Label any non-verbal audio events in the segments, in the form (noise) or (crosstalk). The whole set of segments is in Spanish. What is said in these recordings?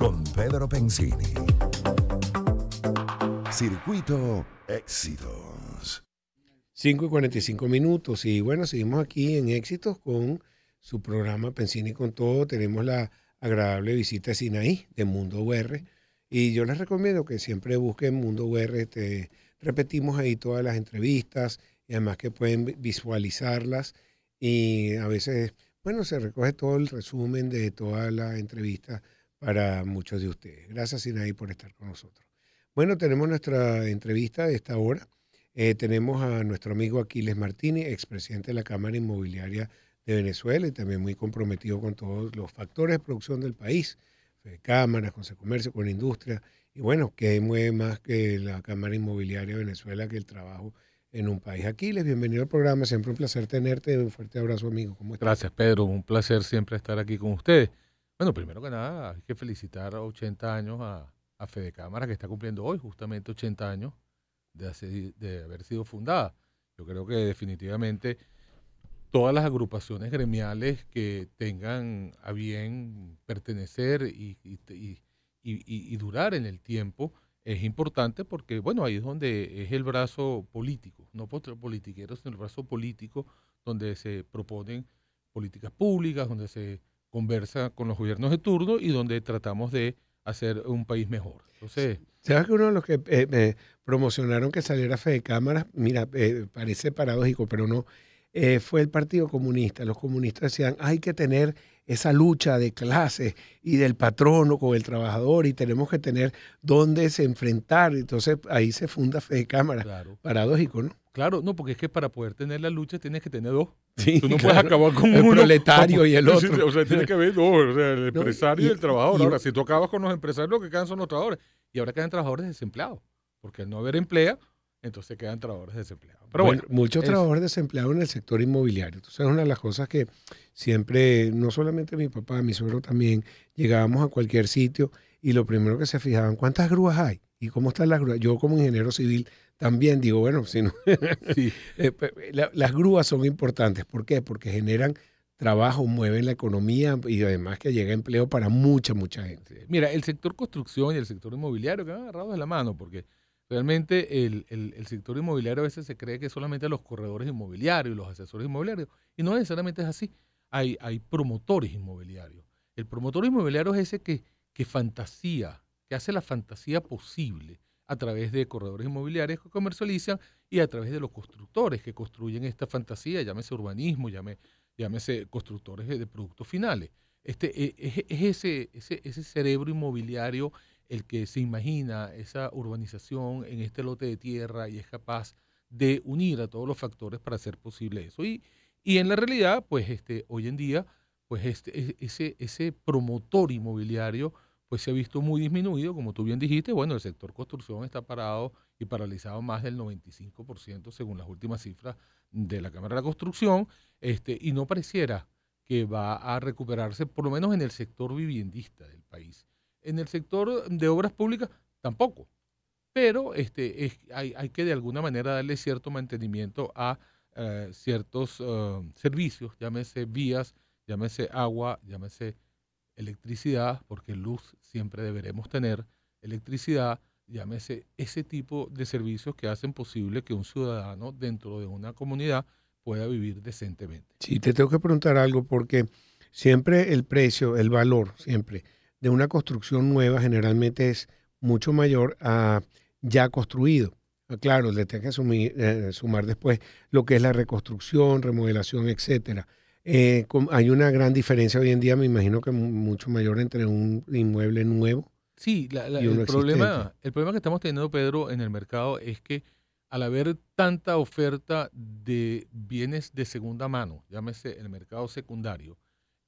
Con Pedro Pensini. Circuito Éxitos. 5 y 45 minutos. Y bueno, seguimos aquí en Éxitos con su programa Pensini con todo. Tenemos la agradable visita de Sinaí de Mundo UR. Y yo les recomiendo que siempre busquen Mundo UR. Este, repetimos ahí todas las entrevistas y además que pueden visualizarlas. Y a veces bueno, se recoge todo el resumen de toda la entrevista para muchos de ustedes. Gracias, Sinaí, por estar con nosotros. Bueno, tenemos nuestra entrevista de esta hora. Eh, tenemos a nuestro amigo Aquiles Martínez, expresidente de la Cámara Inmobiliaria de Venezuela y también muy comprometido con todos los factores de producción del país, eh, cámaras, con el comercio, con la industria. Y bueno, que mueve más que la Cámara Inmobiliaria de Venezuela que el trabajo en un país. aquí, les bienvenido al programa, siempre un placer tenerte, un fuerte abrazo amigo. Gracias Pedro, un placer siempre estar aquí con ustedes. Bueno, primero que nada, hay que felicitar a 80 años a, a Fede Cámara, que está cumpliendo hoy justamente 80 años de, de haber sido fundada. Yo creo que definitivamente todas las agrupaciones gremiales que tengan a bien pertenecer y, y, y, y durar en el tiempo, es importante porque, bueno, ahí es donde es el brazo político, no politiqueros sino el brazo político donde se proponen políticas públicas, donde se conversa con los gobiernos de turno y donde tratamos de hacer un país mejor. Entonces, ¿Sabes que uno de los que eh, me promocionaron que saliera fe de cámaras, mira, eh, parece paradójico, pero no, eh, fue el Partido Comunista. Los comunistas decían, hay que tener esa lucha de clases y del patrono con el trabajador y tenemos que tener dónde se enfrentar. Entonces ahí se funda Fe Cámara. Claro. Paradójico, ¿no? Claro, no, porque es que para poder tener la lucha tienes que tener dos. Tú no puedes acabar con el proletario y el (laughs) otro. O sea, tiene que haber dos, o sea, el (laughs) empresario y, el trabajador. ahora, si tú acabas con los empresarios, lo que quedan son los trabajadores. Y ahora quedan trabajadores desempleados, porque al no haber emplea, entonces quedan trabajadores desempleados muchos trabajadores desempleados en el sector inmobiliario. Entonces es una de las cosas que siempre, no solamente mi papá, mi suegro también, llegábamos a cualquier sitio y lo primero que se fijaban, ¿cuántas grúas hay? ¿Y cómo están las grúas? Yo como ingeniero civil también digo, bueno, si no, (laughs) eh, las grúas son importantes. ¿Por qué? Porque generan trabajo, mueven la economía y además que llega empleo para mucha, mucha gente. Mira, el sector construcción y el sector inmobiliario que han agarrado de la mano, porque Realmente el, sector inmobiliario a veces se cree que solamente los corredores inmobiliarios, los asesores inmobiliarios, y no necesariamente es así. Hay, hay promotores inmobiliarios. El promotor inmobiliario es ese que, que fantasía, que hace la fantasía posible a través de corredores inmobiliarios que comercializan y a través de los constructores que construyen esta fantasía, llámese urbanismo, llámese, llámese constructores de productos finales. Este, es, e, es ese, ese, ese cerebro inmobiliario el que se imagina esa urbanización en este lote de tierra y es capaz de unir a todos los factores para hacer posible eso. Y, en la realidad, pues este, hoy en día, pues este, e, ese, ese promotor inmobiliario pues se ha visto muy disminuido, como tú bien dijiste, bueno, el sector construcción está parado y paralizado más del 95% según las últimas cifras de la Cámara de la Construcción, este, y no pareciera que va a recuperarse, por lo menos en el sector viviendista del país. En el sector de obras públicas tampoco. Pero este, es, hay, hay, que de alguna manera darle cierto mantenimiento a eh, ciertos eh, servicios, llámese vías, llámese agua, llámese electricidad, porque luz siempre deberemos tener, electricidad, llámese ese tipo de servicios que hacen posible que un ciudadano dentro de una comunidad pueda vivir decentemente. Sí, te tengo que preguntar algo porque siempre el precio, el valor, siempre de una construcción nueva generalmente es mucho mayor a ya construido. Ah, claro, le tengo que eh, sumar después lo que es la reconstrucción, remodelación, etcétera. Eh, hay una gran diferencia hoy en día, me imagino que mucho mayor entre un inmueble nuevo. Sí, y el, problema, el problema que estamos teniendo, Pedro, en el mercado es que al haber tanta oferta de bienes de segunda mano, llámese el mercado secundario,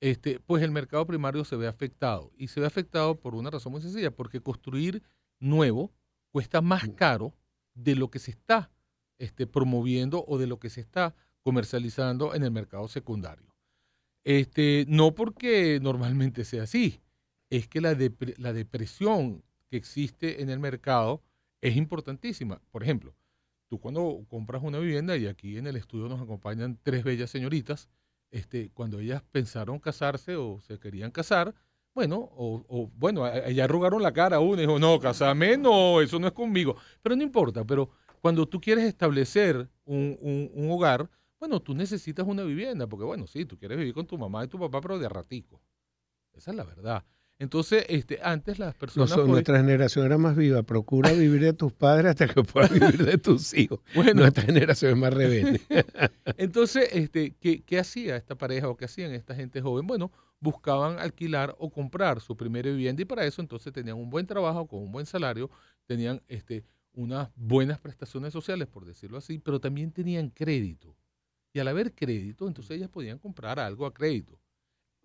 este, pues el mercado primario se ve afectado. Y se ve afectado por una razón muy sencilla, porque construir nuevo cuesta más mm. caro de lo que se está este, promoviendo o de lo que se está comercializando en el mercado secundario. Este, no porque normalmente sea así, es que la, la depresión que existe en el mercado es importantísima. Por ejemplo, tú cuando compras una vivienda, y aquí en el estudio nos acompañan tres bellas señoritas, este, cuando ellas pensaron casarse o se querían casar, bueno, o, bueno, ellas arrugaron la cara a uno y dijo, no, casame, no, eso no es conmigo. Pero no importa, pero cuando tú quieres establecer un, un, hogar, bueno, tú necesitas una vivienda, porque bueno, sí, tú quieres vivir con tu mamá y tu papá, pero de ratico. Esa es la verdad. Entonces, este, antes las personas... no Nuestra generación era más viva. Procura (laughs) vivir de tus padres hasta que puedas vivir de tus hijos. Bueno. Nuestra generación es más rebelde. (laughs) Entonces, este, ¿qué, ¿qué, hacía esta pareja o qué hacían esta gente joven? Bueno, buscaban alquilar o comprar su primera vivienda y para eso entonces tenían un buen trabajo con un buen salario, tenían este, unas buenas prestaciones sociales, por decirlo así, pero también tenían crédito. Y al haber crédito, entonces ellas podían comprar algo a crédito.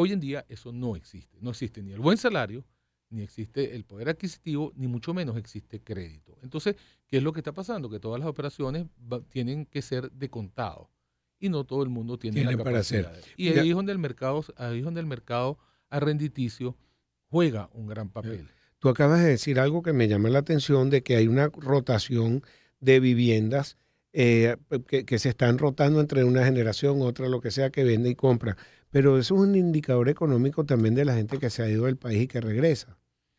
Hoy en día eso no existe. No existe ni el buen salario, ni existe el poder adquisitivo, ni mucho menos existe crédito. Entonces, ¿qué es lo que está pasando? Que todas las operaciones tienen que ser de contado y no todo el mundo tiene la capacidad. Para hacer. Y ahí es donde el mercado, ahí es donde el mercado arrenditicio juega un gran eh, papel. Tú acabas de decir algo que me llama la atención de que hay una rotación de viviendas eh, que, que, se están rotando entre una generación, otra, lo que sea que vende y compra pero eso es un indicador económico también de la gente que se ha ido del país y que regresa.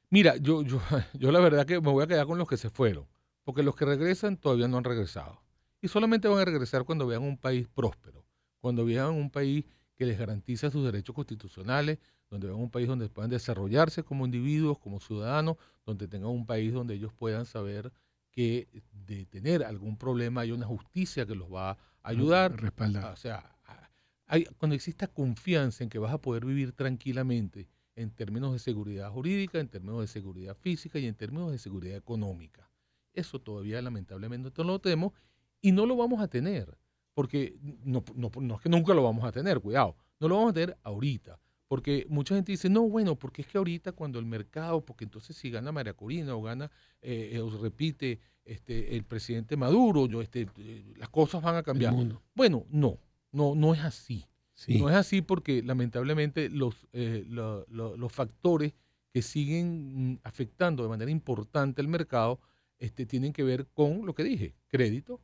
Mira, yo, yo, (laughs) yo la verdad que me voy a quedar con los que se fueron, porque los que regresan todavía no han regresado. Y solamente van a regresar cuando vean un país próspero, cuando vean un país que les garantiza sus derechos constitucionales, donde vean un país donde puedan desarrollarse como individuos, como ciudadanos, donde tengan un país donde ellos puedan saber que de tener algún problema hay una justicia que los va a ayudar. Respaldar. O sea, cuando exista confianza en que vas a poder vivir tranquilamente en términos de seguridad jurídica, en términos de seguridad física y en términos de seguridad económica. Eso todavía lamentablemente no lo tenemos y no lo vamos a tener, porque no, es que nunca lo vamos a tener, cuidado, no lo vamos a tener ahorita. Porque mucha gente dice, no, bueno, porque es que ahorita cuando el mercado, porque entonces si gana María Corina o gana, eh, eh repite este, el presidente Maduro, este, eh, las cosas van a cambiar. Bueno, no, no, no es así. No es así porque lamentablemente los, eh, los factores que siguen mm, afectando de manera importante el mercado este, tienen que ver con lo que dije, crédito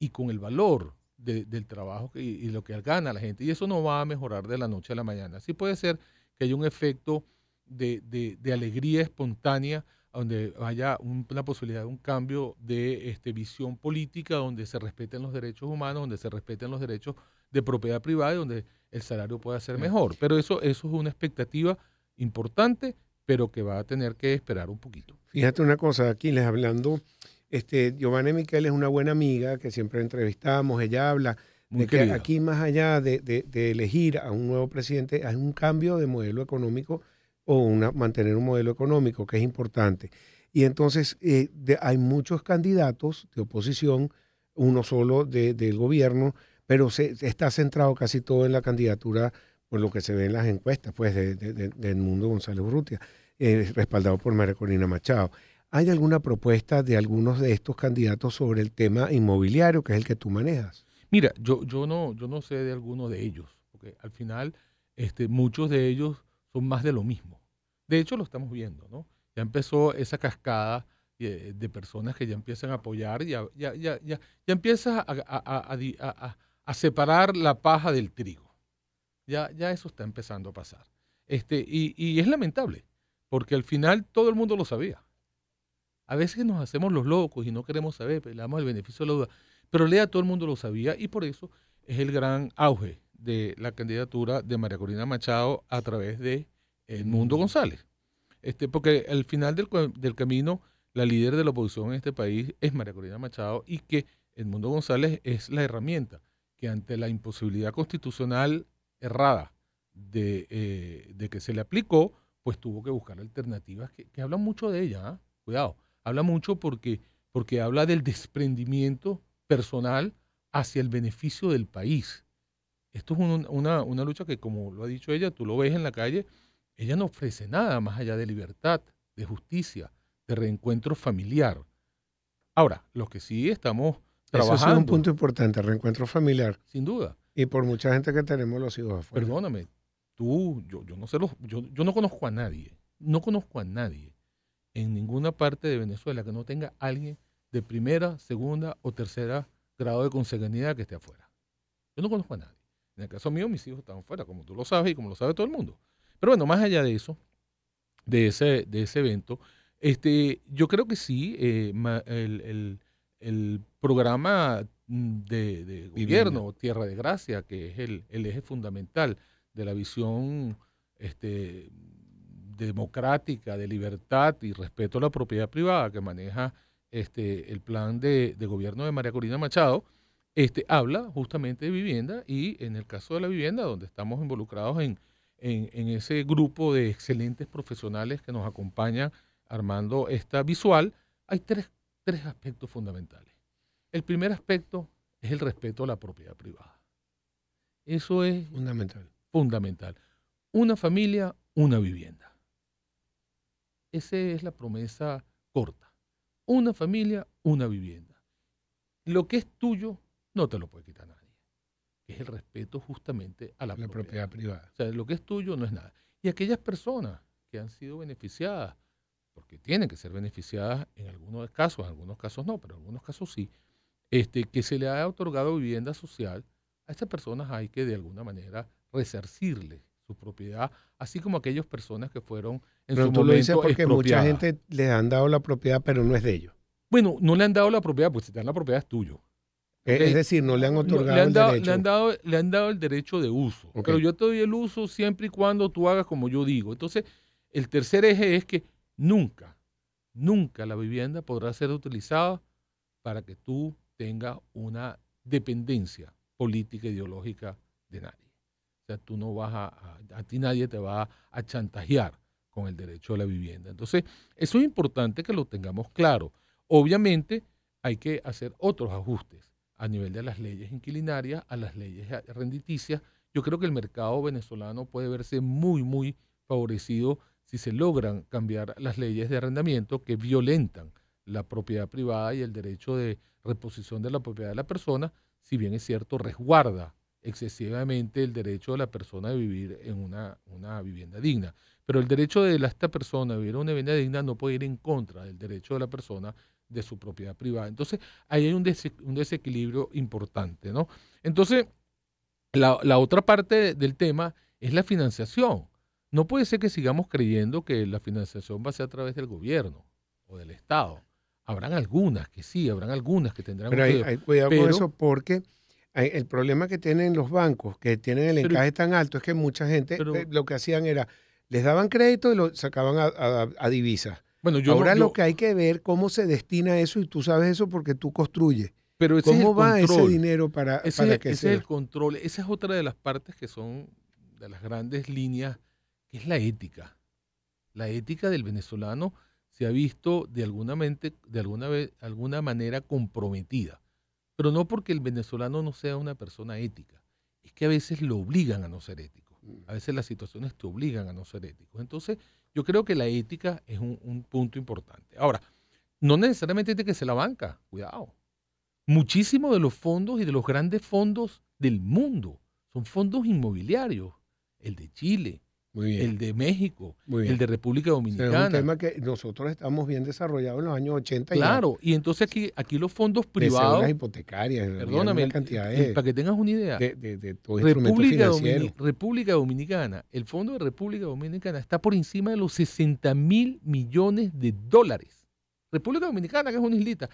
y con el valor del trabajo y lo que gana la gente. Y eso no va a mejorar de la noche a la mañana. Sí puede ser que haya un efecto de alegría espontánea donde haya un, una posibilidad de un cambio de este, visión política, donde se respeten los derechos humanos, donde se respeten los derechos de propiedad privada y donde el salario pueda ser mejor. Pero eso, eso es una expectativa importante, pero que va a tener que esperar un poquito. Fíjate una cosa, aquí les hablando, este, Giovanna Miquel es una buena amiga que siempre entrevistamos, ella habla de que aquí más allá de elegir a un nuevo presidente, hay un cambio de modelo económico o mantener un modelo económico, que es importante. Y entonces eh, hay muchos candidatos de oposición, uno solo del gobierno, pero se, está centrado casi todo en la candidatura, por lo que se ve en las encuestas, pues, de, Mundo González Urrutia, eh, respaldado por María Corina Machado. ¿Hay alguna propuesta de algunos de estos candidatos sobre el tema inmobiliario, que es el que tú manejas? Mira, yo, yo, no, yo no sé de alguno de ellos, porque al final este, muchos de ellos son más de lo mismo. De hecho, lo estamos viendo, ¿no? Ya empezó esa cascada de, personas que ya empiezan a apoyar, ya, ya, ya, a, separar la paja del trigo. Ya, ya eso está empezando a pasar. Este, y, y es lamentable, porque al final todo el mundo lo sabía. A veces nos hacemos los locos y no queremos saber, pues, le damos el beneficio de la duda. Pero Lea todo el mundo lo sabía y por eso es el gran auge de la candidatura de María Corina Machado a través de mundo González. Este, porque al final del, camino, la líder de la oposición en este país es María Corina Machado y que mundo González es la herramienta que ante la imposibilidad constitucional errada eh, de, que se le aplicó, pues tuvo que buscar alternativas que, que hablan mucho de ella. ¿ah? Cuidado, habla mucho porque, porque habla del desprendimiento personal hacia el beneficio del país. Esto es una lucha que, como lo ha dicho ella, tú lo ves en la calle ella no ofrece nada más allá de libertad, de justicia, de reencuentro familiar. Ahora, los que sí estamos trabajando. Eso es un punto importante, reencuentro familiar. Sin duda. Y por mucha gente que tenemos los hijos afuera. Perdóname, tú, yo, yo no sé yo, no conozco a nadie, no conozco a nadie en ninguna parte de Venezuela que no tenga alguien de primera, segunda o tercera grado de consanguinidad que esté afuera. Yo no conozco a nadie. En el caso mío, mis hijos están afuera, como tú lo sabes y como lo sabe todo el mundo. Pero bueno, más allá de eso, de ese, de ese evento, este, yo creo que sí, eh, el, programa mm, de, gobierno, Tierra de Gracia, que es el, eje fundamental de la visión este, democrática, de libertad y respeto a la propiedad privada que maneja este, el plan de, de, gobierno de María Corina Machado, este, habla justamente de vivienda y en el caso de la vivienda, donde estamos involucrados en en, ese grupo de excelentes profesionales que nos acompañan armando esta visual, hay tres, aspectos fundamentales. El primer aspecto es el respeto a la propiedad privada. Eso es fundamental. Fundamental. Una familia, una vivienda. Esa es la promesa corta. Una familia, una vivienda. Lo que es tuyo no te lo puede quitar nadie es el respeto justamente a la, propiedad. privada. O sea, lo que es tuyo no es nada. Y aquellas personas que han sido beneficiadas, porque tienen que ser beneficiadas en algunos casos, en algunos casos no, pero en algunos casos sí, este, que se le ha otorgado vivienda social, a esas personas hay que de alguna manera resarcirle su propiedad, así como a aquellas personas que fueron en pero tú lo dices porque mucha gente le han dado la propiedad, pero no es de ellos. Bueno, no le han dado la propiedad, pues si te dan la propiedad es tuyo. Eh, es decir, no le han otorgado le han dado, el derecho. Le han dado, el derecho de uso. Pero yo te doy el uso siempre y cuando tú hagas como yo digo. Entonces, el tercer eje es que nunca, nunca la vivienda podrá ser utilizada para que tú tengas una dependencia política ideológica de nadie. O sea, tú no vas a, a, a ti nadie te va a chantajear con el derecho a la vivienda. Entonces, eso es importante que lo tengamos claro. Obviamente, hay que hacer otros ajustes a nivel de las leyes inquilinarias, a las leyes renditicias. Yo creo que el mercado venezolano puede verse muy, muy favorecido si se logran cambiar las leyes de arrendamiento que violentan la propiedad privada y el derecho de reposición de la propiedad de la persona, si bien es cierto, resguarda excesivamente el derecho de la persona de vivir en una, una, vivienda digna. Pero el derecho de esta persona a vivir en una vivienda digna no puede ir en contra del derecho de la persona de su propiedad privada. Entonces, ahí hay un, desequilibrio importante, ¿no? Entonces, la, otra parte del tema es la financiación. No puede ser que sigamos creyendo que la financiación va a ser a través del gobierno o del Estado. Habrán algunas que sí, habrán algunas que tendrán pero hay, cuidado con eso porque el problema que tienen los bancos, que tienen el encaje tan alto, es que mucha gente eh, lo que hacían era, les daban crédito y lo sacaban a, a divisas. Bueno, yo Ahora lo que hay que ver cómo se destina eso y tú sabes eso porque tú construyes. Pero ¿Cómo es va ese dinero para, ese, para que ese es el control. Esa es otra de las partes que son de las grandes líneas, que es la ética. La ética del venezolano se ha visto de alguna, mente, de alguna, vez, alguna manera comprometida. Pero no porque el venezolano no sea una persona ética. Es que a veces lo obligan a no ser ético. Mm. A veces las situaciones te obligan a no ser ético. Entonces, yo creo que la ética es un, punto importante. Ahora, no necesariamente tiene que ser la banca, cuidado. Muchísimos de los fondos y de los grandes fondos del mundo son fondos inmobiliarios. El de Chile, el de México, el de República Dominicana. es un tema que nosotros estamos bien desarrollados en los años 80. Claro, y, entonces aquí, aquí los fondos privados... De hipotecarias, perdóname, cantidad para que tengas una idea. De, República, República Dominicana, el fondo de República Dominicana está por encima de los 60 mil millones de dólares. República Dominicana, que es una islita.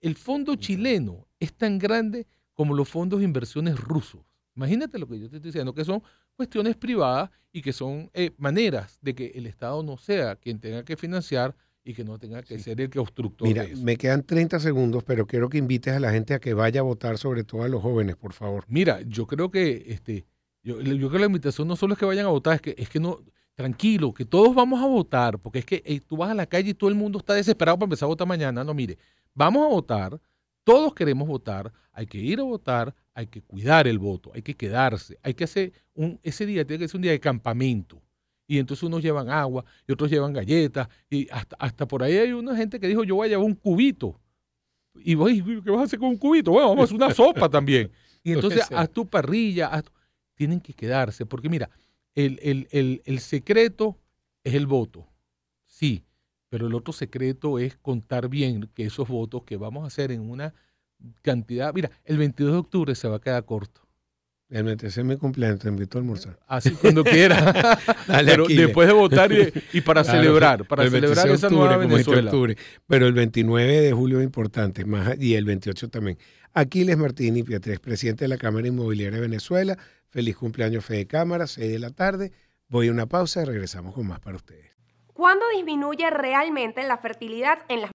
El fondo chileno es tan grande como los fondos de inversiones rusos. Imagínate lo que yo te estoy diciendo, que son cuestiones privadas y que son eh, maneras de que el Estado no sea quien tenga que financiar y que no tenga que ser el que obstructor. Mira, me quedan 30 segundos, pero quiero que invites a la gente a que vaya a votar, sobre todo a los jóvenes, por favor. Mira, yo creo que este, yo, que la invitación no solo es que vayan a votar, es que, es que no, tranquilo, que todos vamos a votar, porque es que eh, tú vas a la calle y todo el mundo está desesperado para empezar a votar mañana. No, mire, vamos a votar todos queremos votar, hay que ir a votar, hay que cuidar el voto, hay que quedarse, hay que hacer un, ese día tiene que ser un día de campamento. Y entonces unos llevan agua y otros llevan galletas. Y hasta, por ahí hay una gente que dijo, yo voy a llevar un cubito. Y voy ¿qué vas a hacer con un cubito? Bueno, vamos a hacer una (laughs) sopa también. Y entonces haz tu parrilla, tienen que quedarse. Porque mira, el, el secreto es el voto. Sí, pero el otro secreto es contar bien que esos votos que vamos a hacer en una cantidad. Mira, el 22 de octubre se va a quedar corto. El 26 es mi cumpleaños, te invito a almorzar. Así ah, cuando (laughs) quiera. Pero después de votar y, para celebrar, para celebrar esa nueva Venezuela. Octubre. Pero el 29 de julio es importante, más, y el 28 también. Aquiles Martini Piatres, presidente de la Cámara Inmobiliaria de Venezuela. Feliz cumpleaños, Fede Cámara, 6 de la tarde. Voy a una pausa y regresamos con más para ustedes. ¿Cuándo disminuye realmente la fertilidad en las